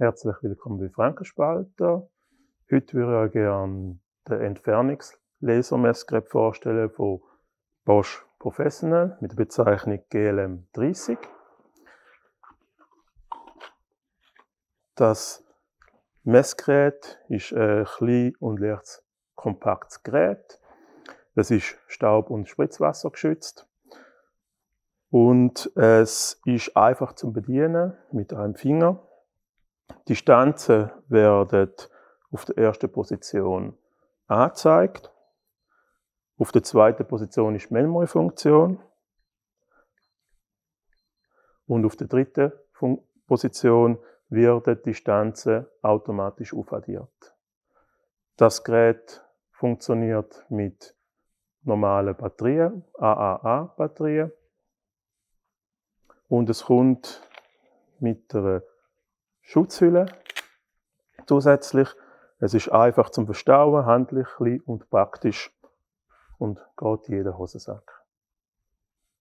Herzlich willkommen bei Frankenspalter. Heute würde ich euch gerne den Entfernungslasermessgerät vorstellen von Bosch Professional mit der Bezeichnung GLM30. Das Messgerät ist ein klein und leicht kompaktes Gerät. Es ist Staub- und Spritzwasser geschützt. Und es ist einfach zum bedienen mit einem Finger die Stanze werden auf der ersten Position angezeigt. Auf der zweiten Position ist die Memory-Funktion. Und auf der dritten Fun Position werden die Stanze automatisch aufaddiert. Das Gerät funktioniert mit normalen Batterien, AAA-Batterien. Und es kommt mit einer Schutzhülle. Zusätzlich, es ist einfach zum Verstauen, handlich und praktisch und geht in jeden Hosensack.